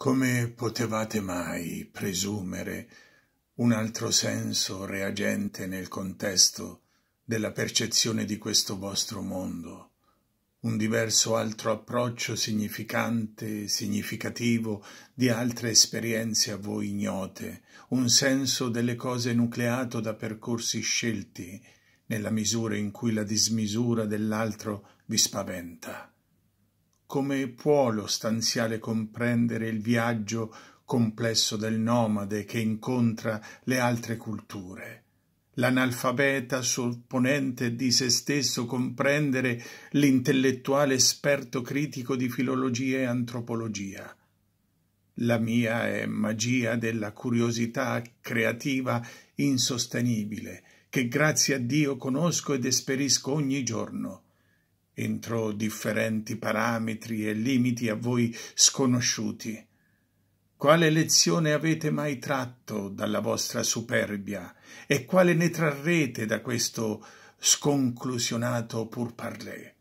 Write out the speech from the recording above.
Come potevate mai presumere un altro senso reagente nel contesto della percezione di questo vostro mondo, un diverso altro approccio significante, significativo di altre esperienze a voi ignote, un senso delle cose nucleato da percorsi scelti, nella misura in cui la dismisura dell'altro vi spaventa come può lo stanziale comprendere il viaggio complesso del nomade che incontra le altre culture? l'analfabeta sorponente di se stesso comprendere l'intellettuale esperto critico di filologia e antropologia. La mia è magia della curiosità creativa insostenibile, che grazie a Dio conosco ed esperisco ogni giorno entro differenti parametri e limiti a voi sconosciuti. Quale lezione avete mai tratto dalla vostra superbia e quale ne trarrete da questo sconclusionato pur parler?